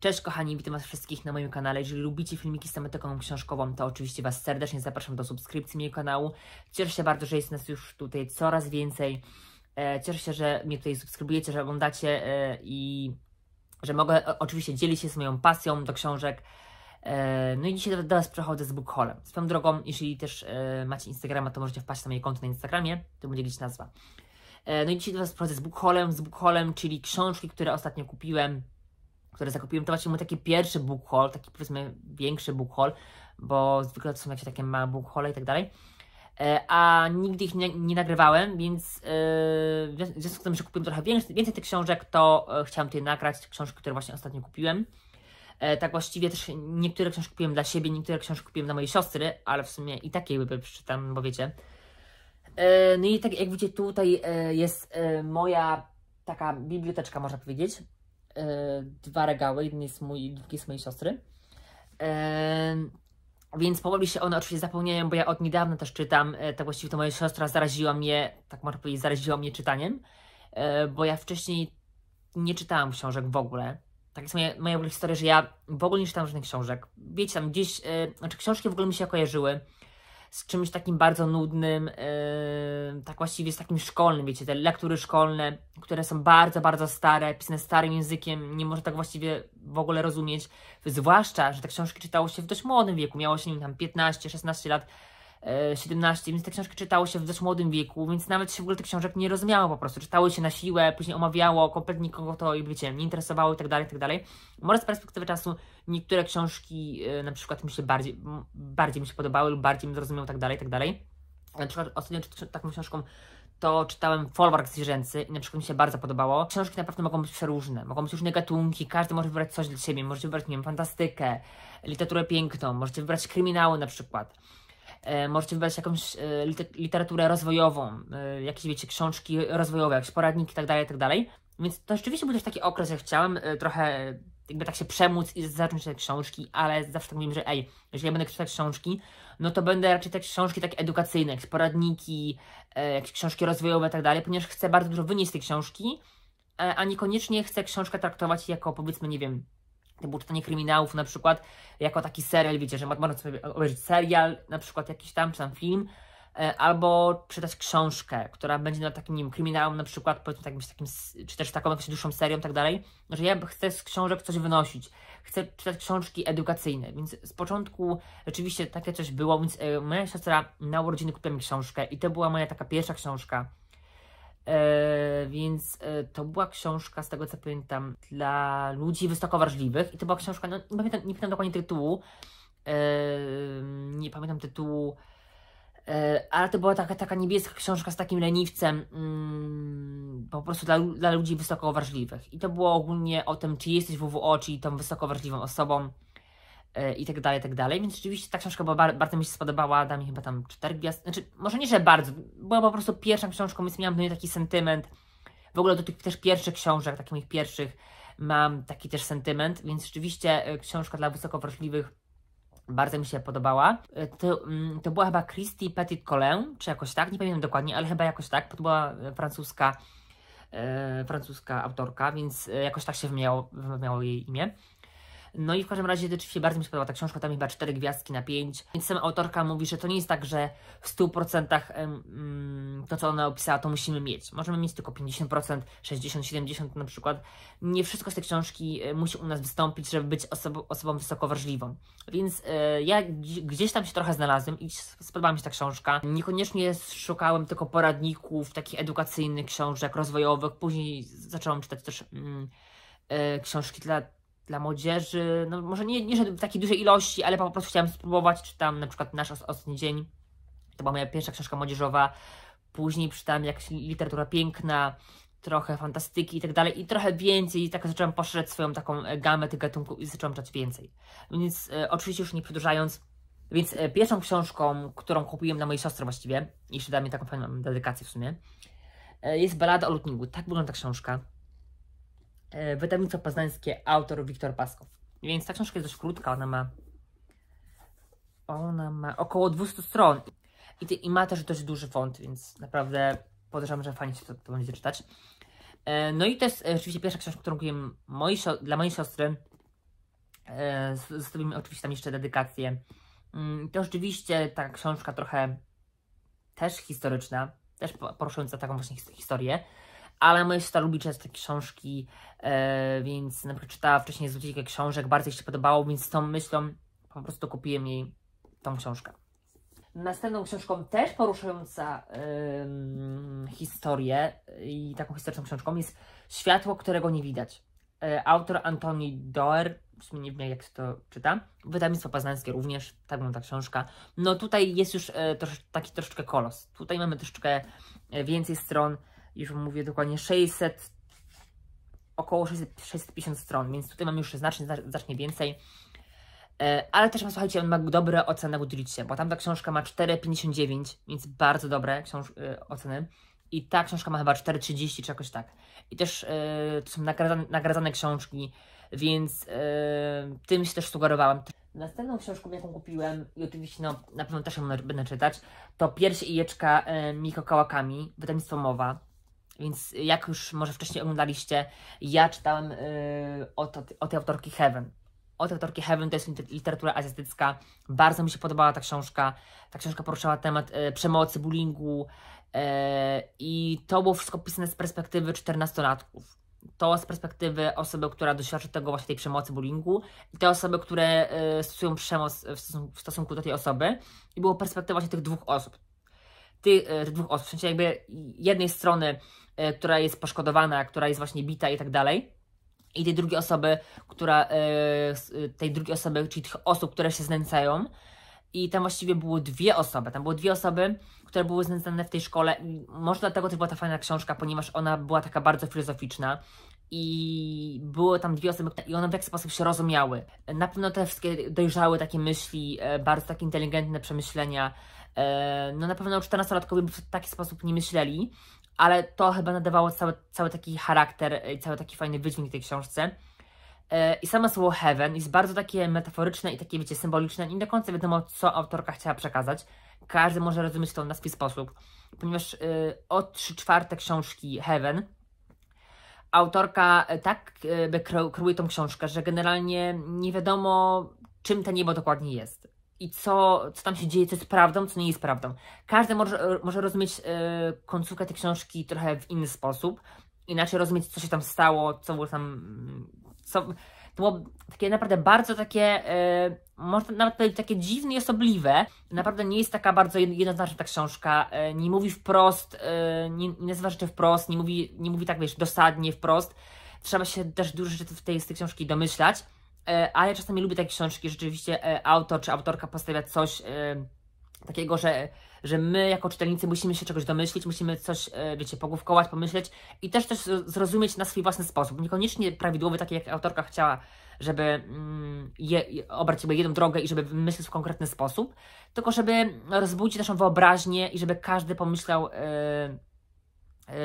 Cześć kochani, witam was wszystkich na moim kanale. Jeżeli lubicie filmiki z tematyką książkową, to oczywiście was serdecznie zapraszam do subskrypcji mojego kanału. Cieszę się bardzo, że jest nas już tutaj coraz więcej. E, cieszę się, że mnie tutaj subskrybujecie, że oglądacie e, i że mogę e, oczywiście dzielić się z moją pasją do książek. No i dzisiaj do Was przechodzę z Bookholem. Swoją drogą, jeśli też macie Instagrama, to możecie wpaść na moje konto na Instagramie, to będzie gdzieś nazwa. No i dzisiaj do Was przechodzę z Bookholem, z Bookholem, czyli książki, które ostatnio kupiłem które zakupiłem, to właśnie mój taki pierwszy book haul, taki powiedzmy większy book haul, bo zwykle to są jakieś takie małe book haule i tak dalej. E, a nigdy ich nie, nie nagrywałem, więc yy, w związku z tym, że kupiłem trochę więcej, więcej tych książek, to e, chciałem tutaj nagrać książki, które właśnie ostatnio kupiłem. Tak właściwie też niektóre książki kupiłem dla siebie, niektóre książki kupiłem dla mojej siostry, ale w sumie i takie by przeczytam, bo wiecie. No i tak jak widzicie, tutaj jest moja taka biblioteczka, można powiedzieć. E, dwa regały, jeden jest mój, drugi jest mojej siostry. E, więc powoli się one oczywiście zapełniają, bo ja od niedawna też czytam, tak właściwie to moja siostra zaraziła mnie, tak można powiedzieć, zaraziła mnie czytaniem, bo ja wcześniej nie czytałam książek w ogóle. Tak jest moja, moja historia, że ja w ogóle nie czytam żadnych książek. Wiecie, tam gdzieś, znaczy książki w ogóle mi się kojarzyły, z czymś takim bardzo nudnym, yy, tak właściwie z takim szkolnym, wiecie, te lektury szkolne, które są bardzo, bardzo stare, pisane starym językiem, nie może tak właściwie w ogóle rozumieć, zwłaszcza, że te książki czytało się w dość młodym wieku, miało się nim tam 15-16 lat, 17, e, więc te książki czytało się w dość młodym wieku, więc nawet się w ogóle tych książek nie rozumiało po prostu. Czytały się na siłę, później omawiało, kompletnie nikogo to, wiecie, nie interesowało i tak dalej, i tak dalej. Może z perspektywy czasu niektóre książki e, na przykład mi się bardziej, bardziej mi się podobały lub bardziej mi zrozumiały i tak dalej, i tak dalej. Na przykład ostatnio taką książką to czytałem folwark zwierzęcy i na przykład mi się bardzo podobało. Książki naprawdę mogą być przeróżne, mogą być różne gatunki, każdy może wybrać coś dla siebie, możecie wybrać, nie wiem, fantastykę, literaturę piękną, możecie wybrać kryminały na przykład. E, możecie wybrać jakąś e, literaturę rozwojową, e, jakieś wiecie, książki rozwojowe, jakieś poradniki itd., tak itd. Tak Więc to rzeczywiście był też taki okres, jak chciałem trochę jakby tak się przemóc i zacząć te książki, ale zawsze tak mówiłem, że ej, jeżeli ja będę czytać książki, no to będę raczej te książki takie edukacyjne, jakieś poradniki, jakieś książki rozwojowe itd., tak ponieważ chcę bardzo dużo wynieść z tej książki, a niekoniecznie chcę książkę traktować jako powiedzmy, nie wiem, typu czytanie kryminałów na przykład, jako taki serial, wiecie, że można sobie obejrzeć serial, na przykład jakiś tam, czy tam film, e, albo czytać książkę, która będzie na takim, nie wiem, kryminałem na przykład, powiedzmy jakimś takim, czy też taką jakąś dłuższą serią i tak dalej, że ja chcę z książek coś wynosić, chcę czytać książki edukacyjne, więc z początku rzeczywiście takie coś było, więc e, moja siostra na urodziny kupiła mi książkę i to była moja taka pierwsza książka, E, więc e, to była książka, z tego co pamiętam, dla ludzi wysoko wrażliwych. I to była książka, no, nie, pamiętam, nie pamiętam dokładnie tytułu. E, nie pamiętam tytułu. E, ale to była taka, taka niebieska książka z takim leniwcem, mm, po prostu dla, dla ludzi wysoko wrażliwych. I to było ogólnie o tym, czy jesteś WWO, czyli tą wysoko wrażliwą osobą. E, i tak dalej, i tak dalej. Więc rzeczywiście ta książka była, bardzo mi się spodobała, da mi chyba tam cztery gwiazdy. znaczy może nie, że bardzo, była po prostu pierwszą książką, więc miałam do niej taki sentyment. W ogóle do tych też pierwszych książek, takich moich pierwszych, mam taki też sentyment, więc rzeczywiście e, książka dla wysoko wrażliwych bardzo mi się podobała. E, to, mm, to była chyba Christy Petit Colin, czy jakoś tak, nie pamiętam dokładnie, ale chyba jakoś tak, to była francuska, e, francuska autorka, więc jakoś tak się wymiało wymieniało jej imię. No i w każdym razie rzeczywiście bardzo mi się podoba ta książka, tam chyba cztery gwiazdki na 5. Więc sama autorka mówi, że to nie jest tak, że w 100% mm, to, co ona opisała, to musimy mieć. Możemy mieć tylko 50%, 60, 70 na przykład. Nie wszystko z tej książki e, musi u nas wystąpić, żeby być osobą, osobą wysoko wrażliwą. Więc e, ja gdzieś tam się trochę znalazłem i spodobała mi się ta książka. Niekoniecznie szukałem tylko poradników, takich edukacyjnych książek, rozwojowych. Później zacząłem czytać też mm, e, książki dla dla młodzieży, no może nie, nie w takiej dużej ilości, ale po prostu chciałem spróbować. Czytam na przykład Nasz Ostatni Dzień, to była moja pierwsza książka młodzieżowa. Później czytałem jakaś literatura piękna, trochę fantastyki i tak dalej, i trochę więcej, i tak zacząłem poszerzać swoją taką e, gamę tych gatunków i zacząłem czytać więcej. Więc e, oczywiście już nie przedłużając, więc e, pierwszą książką, którą kupiłem dla mojej siostry właściwie, jeszcze dała mi taką fajną dedykację w sumie, e, jest Balada o lutniku. Tak wygląda ta książka. E, wydawnictwo Poznańskie, autor Wiktor Paskow. Więc ta książka jest dość krótka, ona ma ona ma około 200 stron i, i ma też dość duży font, więc naprawdę podejrzewam, że fajnie się to, to będzie czytać. E, no i to jest e, rzeczywiście pierwsza książka, którą kupiłem mojej, dla mojej siostry. E, Zostawimy oczywiście tam jeszcze dedykację. Mm, to rzeczywiście ta książka trochę też historyczna, też poruszająca taką właśnie historię ale moja siostra lubi czytać takie książki, e, więc na przykład czytała wcześniej z kilka książek, bardzo jej się podobało, więc z tą myślą po prostu kupiłem jej tą książkę. Następną książką też poruszająca y, historię i taką historyczną książką jest Światło, którego nie widać. Y, autor Antoni Doer, nie wiem jak to czyta, wydawnictwo Poznańskie również, tak wygląda ta książka. No tutaj jest już y, trosz, taki troszeczkę kolos. Tutaj mamy troszeczkę e, więcej stron, już mówię dokładnie 600, około 600, 650 stron, więc tutaj mam już znacznie, znacznie więcej. E, ale też, słuchajcie, on ma dobre oceny w Goodreadsie, bo tamta książka ma 4,59, więc bardzo dobre książ- e, oceny. I ta książka ma chyba 4,30 czy jakoś tak. I też yy, to są nagradzane, nagradzane książki, więc yy, tym się też sugerowałam. Następną książką, jaką kupiłem i oczywiście no, na pewno też ją będę czytać, to Pierś i Jeczka yy, Miko Kałakami, wydawnictwo Mowa. Więc jak już może wcześniej oglądaliście, ja czytałem y, o, tej autorki Heaven. O tej autorki Heaven to jest literatura azjatycka. Bardzo mi się podobała ta książka. Ta książka poruszała temat y, przemocy, bullyingu y, i to było wszystko pisane z perspektywy 14-latków. To z perspektywy osoby, która doświadcza tego właśnie tej przemocy, bullyingu i te osoby, które stosują przemoc w stosunku, do tej osoby. I było perspektywa właśnie tych dwóch osób. Ty, tych dwóch osób, w sensie jakby jednej strony E, która jest poszkodowana, która jest właśnie bita i tak dalej. I tej drugiej osoby, która, e, e, tej drugiej osoby, czyli tych osób, które się znęcają. I tam właściwie były dwie osoby. Tam były dwie osoby, które były znęcane w tej szkole. Może dlatego to była ta fajna książka, ponieważ ona była taka bardzo filozoficzna i były tam dwie osoby i one w jakiś sposób się rozumiały. Na pewno te wszystkie dojrzały takie myśli, bardzo takie inteligentne przemyślenia, no na pewno 14-latkowie w taki sposób nie myśleli, ale to chyba nadawało cały, cały taki charakter i cały taki fajny wydźwięk tej książce. E, I samo słowo heaven jest bardzo takie metaforyczne i takie, wiecie, symboliczne. Nie do końca wiadomo, co autorka chciała przekazać. Każdy może rozumieć to na swój sposób, ponieważ e, o trzy czwarte książki heaven autorka e, tak by kreuje tą książkę, że generalnie nie wiadomo, czym to niebo dokładnie jest i co, co tam się dzieje, co jest prawdą, co nie jest prawdą. Każdy może, może rozumieć y, końcówkę tej książki trochę w inny sposób, inaczej rozumieć, co się tam stało, co było tam. Co, to było takie naprawdę bardzo takie, y, można nawet powiedzieć, takie dziwne i osobliwe. Naprawdę nie jest taka bardzo jednoznaczna ta książka. Y, nie mówi wprost, nie, nie nazywa rzeczy wprost, nie mówi, nie mówi tak, wiesz, dosadnie wprost. Trzeba się też dużo rzeczy w tej, z tej książki domyślać. E, a ja czasami lubię takie książki, rzeczywiście e, autor czy autorka postawia coś e, takiego, że, że my jako czytelnicy musimy się czegoś domyślić, musimy coś, wiecie, pogłówkować, pomyśleć i też coś zrozumieć na swój własny sposób. Niekoniecznie prawidłowy, taki jak autorka chciała, żeby mm, je, obrać sobie jedną drogę i żeby myśleć w konkretny sposób, tylko żeby rozbudzić naszą wyobraźnię i żeby każdy pomyślał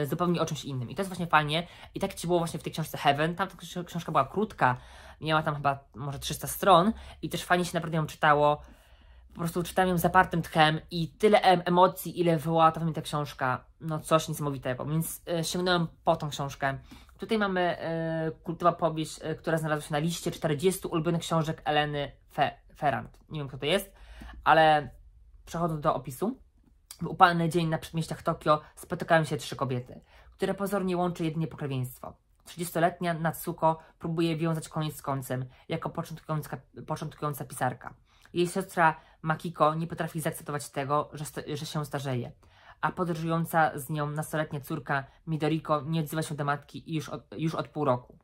zupełnie o czymś innym. I to jest właśnie fajnie. I tak ci było właśnie w tej książce Heaven. Tam ta książka była krótka, Miała tam chyba może 300 stron i też fajnie się naprawdę ją czytało. Po prostu czytałem ją zapartym tchem i tyle emocji, ile wywołała to ta książka. No coś niesamowitego, więc e, sięgnąłem po tą książkę. Tutaj mamy y, kultowa powieść, e, która znalazła się na liście 40 ulubionych książek Eleny Fe Ferrand. Nie wiem, kto to jest, ale przechodząc do opisu. W upalny dzień na przedmieściach Tokio spotykają się trzy kobiety, które pozornie łączy jedynie pokrewieństwo. 30-letnia Natsuko próbuje wiązać koniec z końcem, jako początkująca, początkująca pisarka. Jej siostra Makiko nie potrafi zaakceptować tego, że, że się starzeje, a podróżująca z nią nastoletnia córka Midoriko nie odzywa się do matki już od, już od pół roku.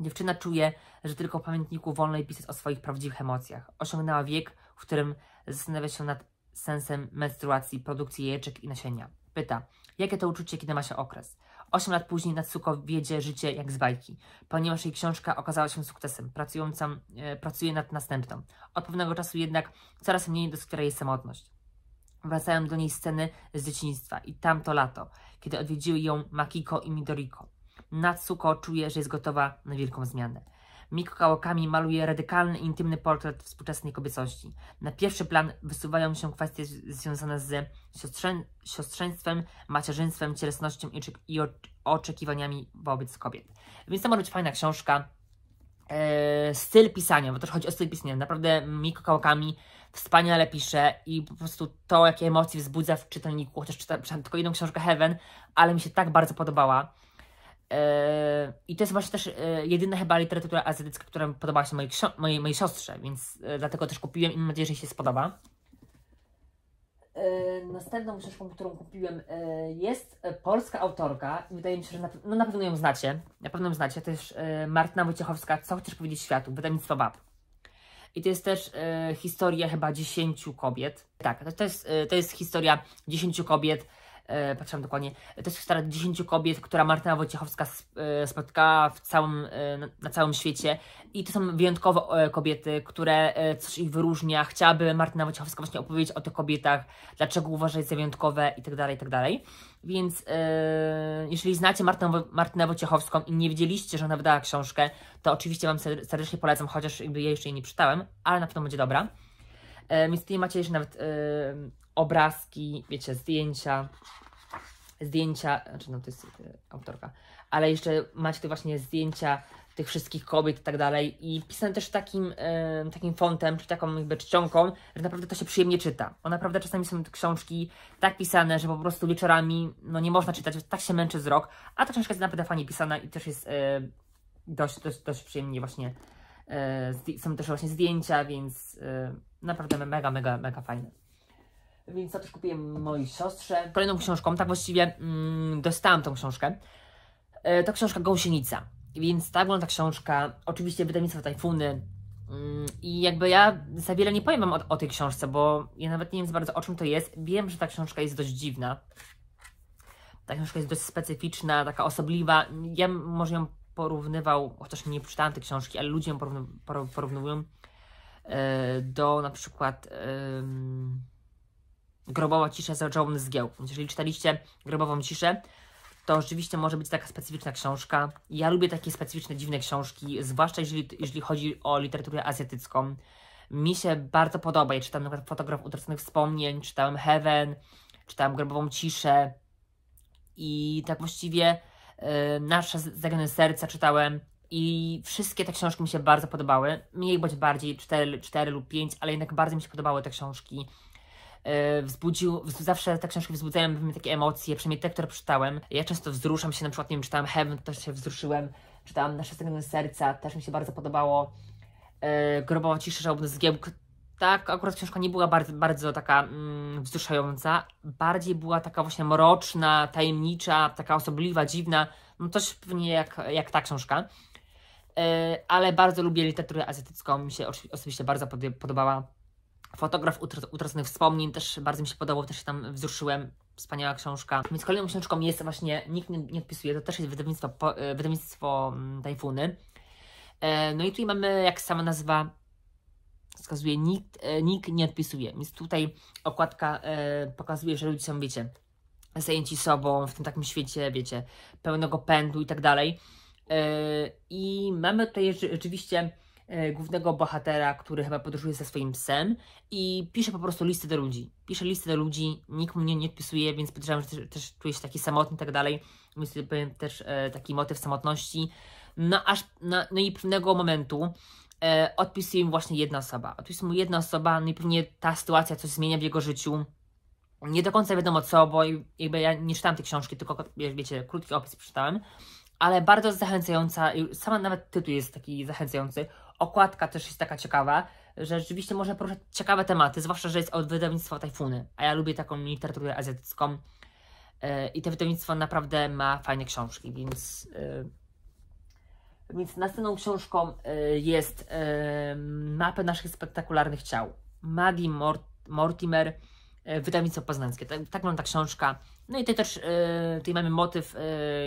Dziewczyna czuje, że tylko w pamiętniku wolno jej pisać o swoich prawdziwych emocjach. Osiągnęła wiek, w którym zastanawia się nad sensem menstruacji, produkcji jajeczek i nasienia. Pyta, jakie to uczucie, kiedy ma się okres? 8 lat później Natsuko wiedzie życie jak z bajki, ponieważ jej książka okazała się sukcesem, pracującą, e, pracuje nad następną. Od pewnego czasu jednak coraz mniej doskwiera jej samotność. Wracają do niej sceny z dzieciństwa i tamto lato, kiedy odwiedziły ją Makiko i Midoriko. Natsuko czuje, że jest gotowa na wielką zmianę. Miko Kałakami maluje radykalny, intymny portret współczesnej kobiecości. Na pierwszy plan wysuwają się kwestie związane z siostrzeństwem, macierzyństwem, cielesnością i, i oczekiwaniami wobec kobiet. Więc to może być fajna książka. Eee, styl pisania, bo też chodzi o styl pisania. Naprawdę Miko Kałakami wspaniale pisze i po prostu to, jakie emocje wzbudza w czytelniku, chociaż czytałem, czytałem tylko jedną książkę Heaven, ale mi się tak bardzo podobała. E, I to jest właśnie też e, jedyna chyba literatura azjatycka, która podobała się mojej, mojej, mojej siostrze, więc e, dlatego też kupiłem i mam nadzieję, że jej się spodoba. Następną książką, którą kupiłem, jest polska autorka. Wydaje mi się, że na, no na pewno ją znacie. Na pewno ją znacie. To jest Martyna Wojciechowska, Co chcesz powiedzieć światu? Wydawnictwo BAB. I to jest też historia chyba 10 kobiet. Tak, to, jest, to jest historia 10 kobiet, e, patrzyłam dokładnie, to jest historia 10 kobiet, która Martyna Wojciechowska e, spotkała w całym, e, na całym świecie i to są wyjątkowe kobiety, które e, coś ich wyróżnia. Chciałaby Martyna Wojciechowska właśnie opowiedzieć o tych kobietach, dlaczego uważa je za wyjątkowe itd., tak itd. Tak więc e, jeżeli znacie Martynę, Martynę Wojciechowską i nie wiedzieliście, że ona wydała książkę, to oczywiście Wam serdecznie polecam, chociaż ja jeszcze jej nie czytałem, ale na pewno będzie dobra. E, więc tutaj macie jeszcze nawet e, obrazki, wiecie, zdjęcia, zdjęcia, znaczy no to jest y, autorka, ale jeszcze macie tu właśnie zdjęcia tych wszystkich kobiet i tak dalej i pisane też takim, e, takim fontem, czy taką jakby czcionką, że naprawdę to się przyjemnie czyta. Bo naprawdę czasami są te książki tak pisane, że po prostu wieczorami no nie można czytać, tak się męczy wzrok, a ta książka jest naprawdę fajnie pisana i też jest e, dość, dość, dość przyjemnie właśnie, e, są też właśnie zdjęcia, więc naprawdę mega, mega, mega fajne więc to też kupiłem mojej siostrze. Kolejną książką, tak właściwie mm, dostałam tą książkę, e, to książka Gąsienica. Więc tak była ta książka, oczywiście wydawnictwo Tajfuny, mm, i jakby ja za wiele nie powiem wam o, o, tej książce, bo ja nawet nie wiem za bardzo o czym to jest. Wiem, że ta książka jest dość dziwna. Ta książka jest dość specyficzna, taka osobliwa. Ja może ją porównywał, chociaż nie przeczytałam tej książki, ale ludzie ją porównują e, do na przykład grobowa cisza z Joan Zgieł. Więc jeżeli czytaliście grobową ciszę, to rzeczywiście może być taka specyficzna książka. Ja lubię takie specyficzne, dziwne książki, zwłaszcza jeżeli, jeżeli chodzi o literaturę azjatycką. Mi się bardzo podoba. Ja czytałem np. Fotograf Utraconych Wspomnień, czytałem Heaven, czytałem Grobową Ciszę i tak właściwie y, Nasze Zaginione Serca czytałem i wszystkie te książki mi się bardzo podobały. Mniej bądź bardziej, 4, 4 lub 5, ale jednak bardzo mi się podobały te książki E, wzbudził, zawsze te książki wzbudzają we mnie takie emocje, przynajmniej te, które przeczytałem. Ja często wzruszam się, na przykład, nie wiem, czytałam Heaven, też się wzruszyłem, czytałam Nasze Strony Serca, też mi się bardzo podobało. Yy, Grobowa Cisza, Żałobny Zgiełk, tak, akurat książka nie była bardzo, bardzo taka mm, wzruszająca, bardziej była taka właśnie mroczna, tajemnicza, taka osobliwa, dziwna, no coś pewnie jak, jak ta książka. E, ale bardzo lubię literaturę azjatycką, mi się oczywiście bardzo podobała Fotograf utraconych wspomnień też bardzo mi się podobał, też się tam wzruszyłem. Wspaniała książka. Więc kolejną książką jest właśnie Nikt nie, odpisuje, to też jest wydawnictwo, e, wydawnictwo mm, Tajfuny. E, no i tutaj mamy, jak sama nazwa wskazuje, nikt, e, nikt nie odpisuje. Więc tutaj okładka pokazuje, że ludzie są, wiecie, zajęci sobą w tym takim świecie, wiecie, pełnego pędu i tak dalej. I mamy tutaj rzeczywiście E, głównego bohatera, który chyba podróżuje ze swoim psem i pisze po prostu listy do ludzi. Pisze listy do ludzi, nikt mnie nie odpisuje, więc podejrzewam, że też, też czuje się taki samotny i tak dalej. Więc powiem też e, taki motyw samotności. No, aż, na, no i pewnego momentu e, odpisuje mu właśnie jedna osoba. Odpisuje mu jedna osoba, no i pewnie ta sytuacja coś zmienia w jego życiu. Nie do końca wiadomo co, bo jakby ja nie czytałam tej książki, tylko wiecie, krótki opis przeczytałem ale bardzo zachęcająca, sama nawet tytuł jest taki zachęcający, okładka też jest taka ciekawa, że rzeczywiście można poruszać ciekawe tematy, zwłaszcza, że jest od wydawnictwa Tajfuny, a ja lubię taką literaturę azjatycką e, i to wydawnictwo naprawdę ma fajne książki, więc... E, więc następną książką e, jest Mapę naszych spektakularnych ciał. Maggie Mortimer, wydawnictwo poznańskie. Tak, tak wygląda ta książka. No i tutaj też tutaj mamy motyw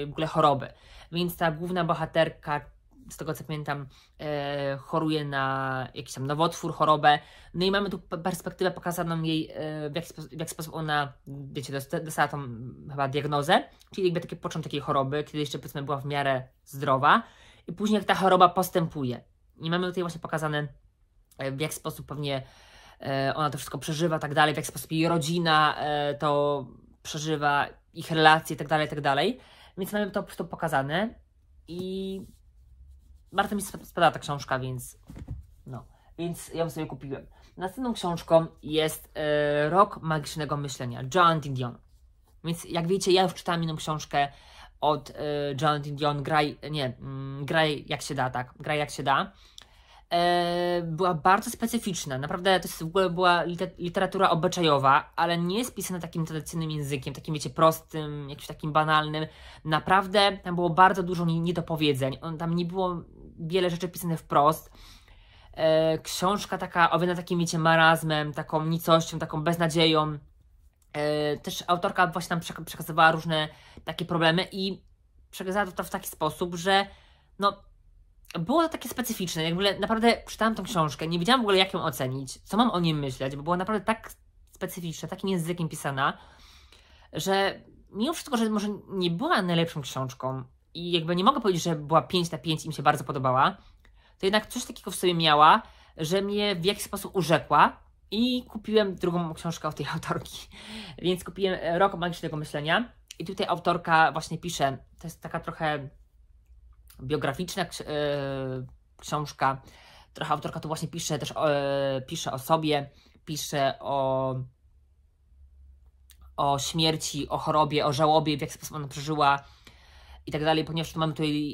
w ogóle choroby. Więc ta główna bohaterka z tego co pamiętam, e, choruje na jakiś tam nowotwór, chorobę. No i mamy tu perspektywę pokazaną jej, e, w, jaki sposób, w jaki sposób ona, wiecie, dostała tą chyba diagnozę, czyli jakby taki początek jej choroby, kiedy jeszcze powiedzmy była w miarę zdrowa i później jak ta choroba postępuje. I mamy tutaj właśnie pokazane, e, w jaki sposób pewnie e, ona to wszystko przeżywa, tak dalej, w jaki sposób jej rodzina e, to przeżywa, ich relacje, tak dalej, tak dalej. Więc mamy to, to pokazane i bardzo mi spada ta książka, więc no, więc ją sobie kupiłem. Następną książką jest e, Rok Magicznego Myślenia, John Dion. Więc jak wiecie, ja już czytałam inną książkę od e, John Dion, graj, nie, mm, graj jak się da, tak, graj jak się da. E, była bardzo specyficzna, naprawdę to jest, w ogóle była literatura obyczajowa, ale nie jest pisana takim tradycyjnym językiem, takim wiecie, prostym, jakimś takim banalnym. Naprawdę tam było bardzo dużo niedopowiedzeń, On, tam nie było wiele rzeczy pisane wprost. E, książka taka owiana takim, wiecie, marazmem, taką nicością, taką beznadzieją. E, też autorka właśnie nam przekazywała różne takie problemy i przekazała to w taki sposób, że no, było to takie specyficzne. Jakby naprawdę czytałam tą książkę, nie wiedziałam w ogóle, jak ją ocenić, co mam o niej myśleć, bo była naprawdę tak specyficzna, takim językiem pisana, że mimo wszystko, że może nie była najlepszą książką, i jakby nie mogę powiedzieć, że była 5 na 5 i mi się bardzo podobała, to jednak coś takiego w sobie miała, że mnie w jakiś sposób urzekła i kupiłem drugą książkę od tej autorki. Więc kupiłem e, Rok Magicznego Myślenia i tutaj autorka właśnie pisze, to jest taka trochę biograficzna ksi yy, e, książka, trochę autorka tu właśnie pisze też o, yy, pisze o sobie, pisze o o śmierci, o chorobie, o żałobie, w jaki sposób ona przeżyła i tak dalej, ponieważ tu mamy tutaj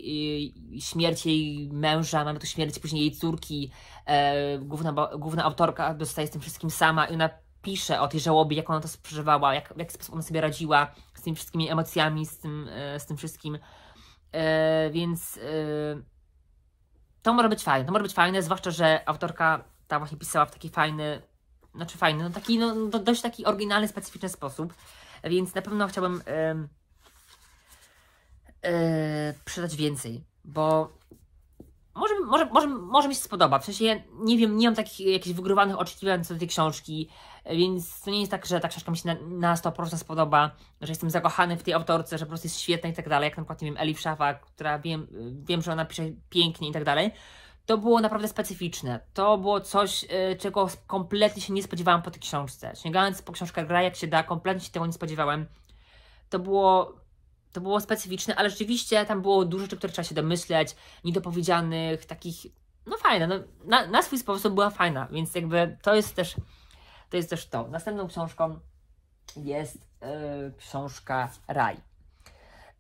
y, śmierć jej męża, mamy tu śmierć później jej córki, e, główna, główna autorka dostaje z tym wszystkim sama i ona pisze o tej żałobie, jak ona to przeżywała, jak, w jaki sposób ona sobie radziła z tymi wszystkimi emocjami, z tym, e, z tym wszystkim. E, więc to może być fajne, to może być fajne, zwłaszcza, że autorka ta właśnie pisała w taki fajny, znaczy fajny, no taki no, dość taki oryginalny, specyficzny sposób, więc na pewno chciałbym yy, więcej, bo może, może, może, może mi się spodoba. W sensie ja nie wiem, nie mam takich jakichś wygrywanych oczekiwań co do tej książki, więc to nie jest tak, że ta książka mi się na, na 100% spodoba, że jestem zakochany w tej autorce, że po prostu jest świetna i tak dalej, jak na przykład, nie wiem, Elif Szafa, która wiem, wiem, że ona pisze pięknie i tak dalej. To było naprawdę specyficzne. To było coś, e, czego kompletnie się nie spodziewałam po tej książce. Sięgając po książkę Gra jak się da, kompletnie się tego nie spodziewałem. To było to było specyficzne, ale rzeczywiście tam było dużo rzeczy, które trzeba się domyśleć, niedopowiedzianych, takich, no fajne, no, na, na swój sposób była fajna, więc jakby to jest też to. Jest też to. Następną książką jest yy, książka Raj.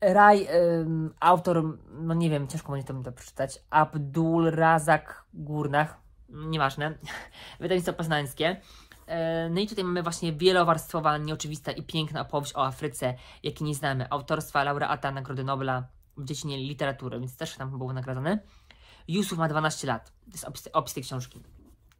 Raj, ym, autor, no nie wiem, ciężko będzie to mi to przeczytać, Abdul Razak Górnach, nieważne, wydawnictwo poznańskie. E, no i tutaj mamy właśnie wielowarstwowa, nieoczywista i piękna opowieść o Afryce, jakiej nie znamy, autorstwa laureata Nagrody Nobla w dziedzinie literatury, więc też tam było nagradzane. Yusuf ma 12 lat, to jest opis, opis tej książki.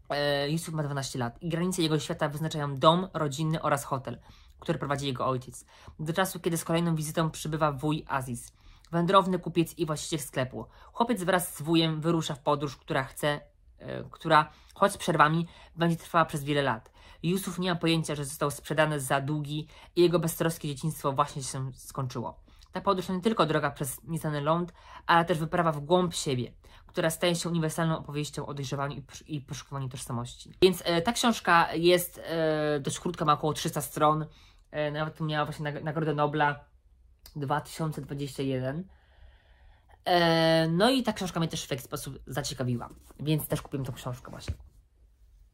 E, Yusuf ma 12 lat i granice jego świata wyznaczają dom rodzinny oraz hotel, który prowadzi jego ojciec. Do czasu, kiedy z kolejną wizytą przybywa wuj Aziz, wędrowny kupiec i właściciel sklepu. Chłopiec wraz z wujem wyrusza w podróż, która chce, e, która choć z przerwami będzie trwała przez wiele lat. Yusuf nie ma pojęcia, że został sprzedany za długi i jego beztroskie dzieciństwo właśnie się skończyło. Ta podróż to nie tylko droga przez nieznany ląd, ale też wyprawa w głąb siebie, która staje się uniwersalną opowieścią o dojrzewaniu i poszukiwaniu tożsamości. Więc e, ta książka jest e, dość krótka, ma około 300 stron, e, nawet miała właśnie Nagrodę Nobla 2021. E, no i ta książka mnie też w jakiś sposób zaciekawiła, więc też kupiłem tą książkę właśnie.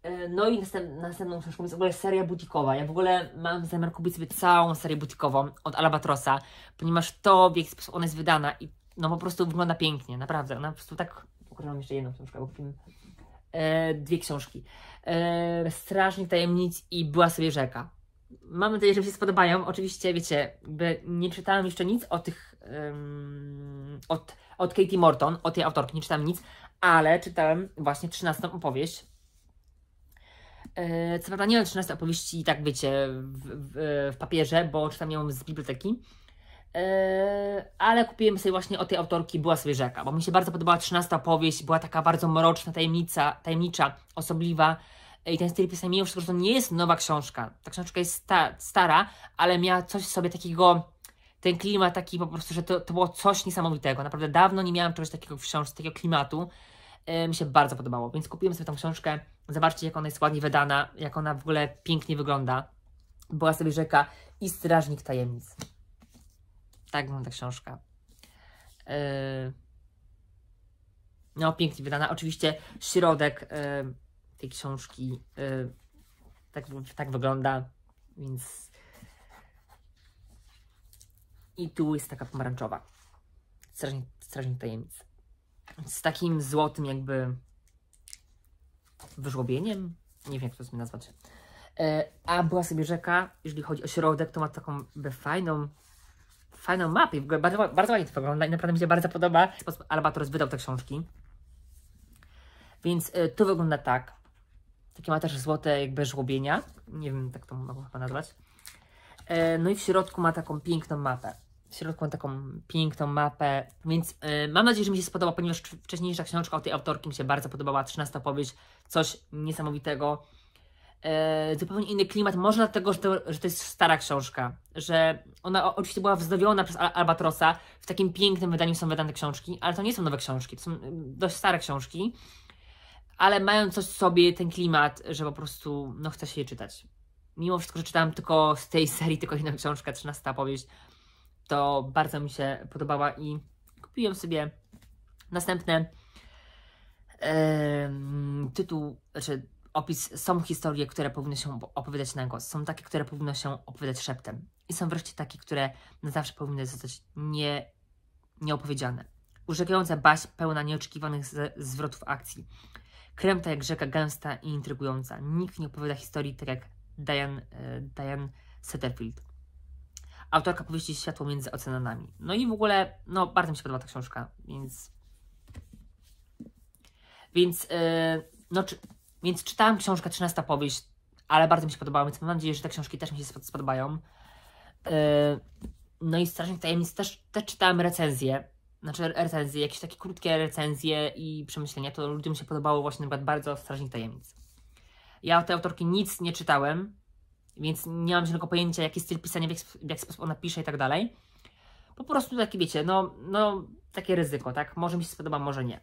E, no i następ, następną książką jest w ogóle seria butikowa. Ja w ogóle mam zamiar kupić sobie całą serię butikową od Alabatrosa ponieważ to, w jaki sposób ona jest wydana i no po prostu wygląda pięknie, naprawdę. Ona po prostu tak... Ukrywam jeszcze jedną książkę, bo kupiłem e, dwie książki. E, Strażnik Tajemnic i Była sobie rzeka. Mam nadzieję, że mi się spodobają. Oczywiście, wiecie, nie czytałam jeszcze nic o tych... Um, od, od Katie Morton, o tej autorki nie czytałam nic, ale czytałem właśnie 13 opowieść E, co prawda nie mam 13 opowieści, tak wiecie, w, w, w papierze, bo czytam ją z biblioteki. E, ale kupiłem sobie właśnie o tej autorki Była sobie rzeka, bo mi się bardzo podobała 13 opowieść, była taka bardzo mroczna, tajemnica, tajemnicza, osobliwa e, i ten styl pisania, mimo wszystko, że to nie jest nowa książka, ta książka jest sta stara, ale miała coś w sobie takiego, ten klimat taki po prostu, że to, to było coś niesamowitego, naprawdę dawno nie miałam czegoś takiego w książce, takiego klimatu, E, mi się bardzo podobało, więc kupiłem sobie tą książkę. Zobaczcie, jak ona jest ładnie wydana, jak ona w ogóle pięknie wygląda. Była sobie rzeka i Strażnik Tajemnic. Tak wygląda książka. E, no, pięknie wydana. Oczywiście środek e, tej książki tak, tak wygląda, więc... I tu jest taka pomarańczowa. Strażnik, strażnik Tajemnic z takim złotym jakby wyżłobieniem. Nie wiem, jak to sobie nazwać. E, a była sobie rzeka, jeżeli chodzi o środek, to ma taką fajną, fajną mapę. W ogóle bardzo, bardzo ładnie to wygląda i naprawdę mi się bardzo podoba. Albatros wydał te książki. Więc e, to wygląda tak. Takie ma też złote jakby żłobienia. Nie wiem, tak to mogę chyba nazwać. E, no i w środku ma taką piękną mapę. W środku mam taką piękną mapę, więc yy, mam nadzieję, że mi się spodoba, ponieważ wcześniejsza książka o tej autorki mi się bardzo podobała, 13 powieść, coś niesamowitego. Yy, zupełnie inny klimat, może dlatego, że to, że to, jest stara książka, że ona oczywiście była wznowiona przez Al Albatrosa, w takim pięknym wydaniu są wydane książki, ale to nie są nowe książki, to są y, dość stare książki, ale mają coś w sobie, ten klimat, że po prostu no, chce się je czytać. Mimo wszystko, że czytałam tylko z tej serii, tylko jedną książkę, 13 powieść, to bardzo mi się podobała i kupiłem sobie następny tytuł, znaczy opis, są historie, które powinny się opowiadać na głos, są takie, które powinno się opowiadać szeptem i są wreszcie takie, które na zawsze powinny zostać nie, nieopowiedziane. Urzekająca baś pełna nieoczekiwanych zwrotów akcji. Kręta jak rzeka, gęsta i intrygująca. Nikt nie opowiada historii tak jak Diane, e, Diane Setterfield autorka powieści Światło między oceanami. No i w ogóle, no bardzo mi się podoba ta książka, więc... Więc, yy, no, czy, więc czytałam książkę 13 powieść, ale bardzo mi się podobała, więc mam nadzieję, że te książki też mi się spodobają. Yy, no i Strażnik Tajemnic też, też czytałem recenzje, znaczy recenzje, jakieś takie krótkie recenzje i przemyślenia, to ludziom się podobało właśnie na przykład bardzo Strażnik Tajemnic. Ja o tej autorki nic nie czytałem, więc nie mam żadnego pojęcia, jaki styl pisania, w jaki, w jaki sposób ona pisze i tak dalej. Po prostu takie, wiecie, no, no takie ryzyko, tak? Może mi się spodoba, może nie.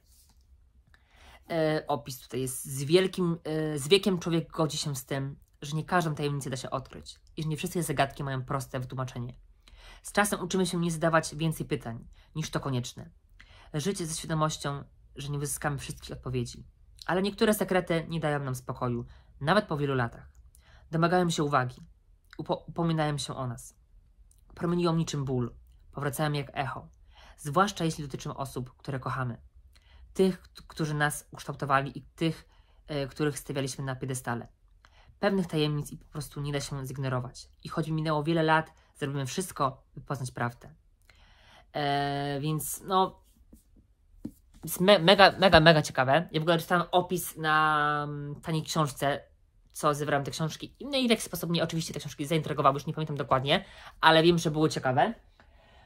E, opis tutaj jest z wielkim, e, z wiekiem człowiek godzi się z tym, że nie każdą tajemnicę da się odkryć i że nie wszystkie zagadki mają proste wytłumaczenie. Z czasem uczymy się nie zadawać więcej pytań niż to konieczne. Życie ze świadomością, że nie uzyskamy wszystkich odpowiedzi. Ale niektóre sekrety nie dają nam spokoju, nawet po wielu latach. Domagałem się uwagi. Upo upominałem się o nas. Promieniło niczym ból. Powracałem jak echo. Zwłaszcza jeśli dotyczy osób, które kochamy. Tych, którzy nas ukształtowali i tych, e, których stawialiśmy na piedestale. Pewnych tajemnic i po prostu nie da się zignorować. I choć minęło wiele lat, zrobimy wszystko, by poznać prawdę. E, więc no, jest me mega, mega, mega ciekawe. Ja w ogóle czytałem opis na mm, taniej książce co zebrałam te książki. No i w jaki sposób mnie oczywiście te książki zaintrygowały, już nie pamiętam dokładnie, ale wiem, że było ciekawe.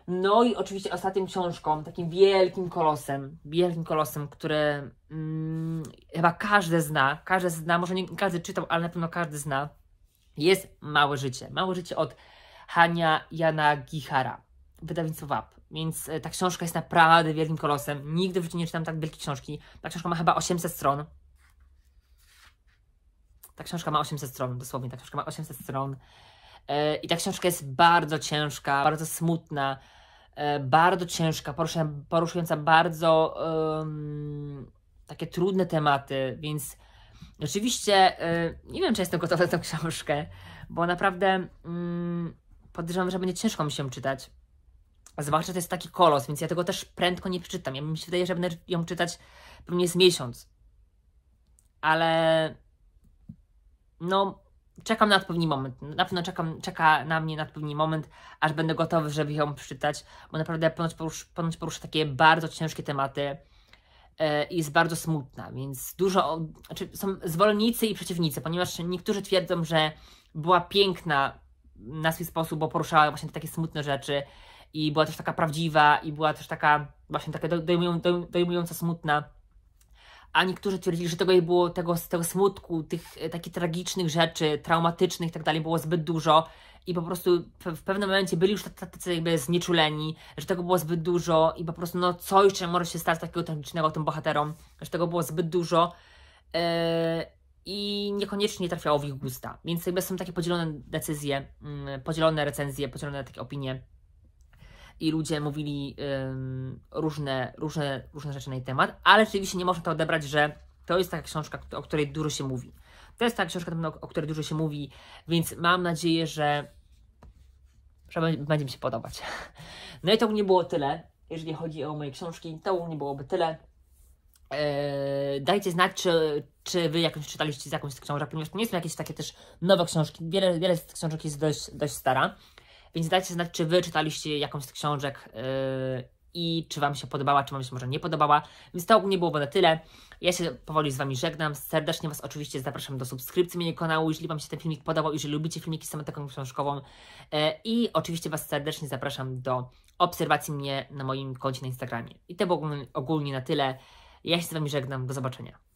No i oczywiście ostatnim książką, takim wielkim kolosem, wielkim kolosem, które mm, chyba każdy zna, każdy zna, może nie każdy czytał, ale na pewno każdy zna, jest Małe Życie. Małe Życie od Hania Jana Gihara, wydawnictwo WAP. Więc e, ta książka jest naprawdę wielkim kolosem. Nigdy w życiu nie czytam tak wielkiej książki. Ta książka ma chyba 800 stron. Ta książka ma 800 stron, dosłownie, ta książka ma 800 stron. E, I ta książka jest bardzo ciężka, bardzo smutna, e, bardzo ciężka, poruszająca bardzo um, takie trudne tematy, więc rzeczywiście e, nie wiem, czy jestem gotowa na tę książkę, bo naprawdę um, podejrzewam, że będzie ciężko mi się czytać. Zwłaszcza, że to jest taki kolos, więc ja tego też prędko nie przeczytam. Ja mi się wydaje, że będę ją czytać pewnie z miesiąc. Ale no, czekam na odpowiedni moment. Na pewno czekam, czeka na mnie na odpowiedni moment, aż będę gotowy, żeby ją przeczytać, bo naprawdę ponoć porusza, ponoć porusza takie bardzo ciężkie tematy e, i jest bardzo smutna, więc dużo, znaczy są zwolennicy i przeciwnicy, ponieważ niektórzy twierdzą, że była piękna na swój sposób, bo poruszała właśnie takie smutne rzeczy i była też taka prawdziwa i była też taka właśnie taka dojmująco smutna a niektórzy twierdzili, że tego jej było, tego, tego smutku, tych e, takich tragicznych rzeczy, traumatycznych i tak dalej było zbyt dużo i po prostu w pewnym momencie byli już tacy jakby znieczuleni, że tego było zbyt dużo i po prostu no co jeszcze może się stać takiego tragicznego tym bohaterom, że tego było zbyt dużo yy, i niekoniecznie trafiało w ich gusta, więc jakby są takie podzielone decyzje, yy, podzielone recenzje, podzielone takie opinie i ludzie mówili ym, różne, różne, różne rzeczy na jej temat, ale rzeczywiście nie można to odebrać, że to jest taka książka, o której dużo się mówi. To jest taka książka, o której dużo się mówi, więc mam nadzieję, że, że będzie mi się podobać. No i to nie było tyle, jeżeli chodzi o moje książki. To nie byłoby tyle. Eee, dajcie znać, czy, czy wy jakąś czytaliście z jakąś z książek, ponieważ to nie są jakieś takie też nowe książki. Wiele, wiele z tych książek jest dość, dość stara. Więc dajcie znać, czy wy czytaliście jakąś z książek yy, i czy wam się podobała, czy wam się może nie podobała. Więc to ogólnie byłoby na tyle. Ja się powoli z wami żegnam. Serdecznie was oczywiście zapraszam do subskrypcji mojego kanału, jeżeli wam się ten filmik podobał, jeżeli lubicie filmiki z tematyką książkową. Yy, I oczywiście was serdecznie zapraszam do obserwacji mnie na moim koncie na Instagramie. I to było ogólnie na tyle. Ja się z wami żegnam. Do zobaczenia.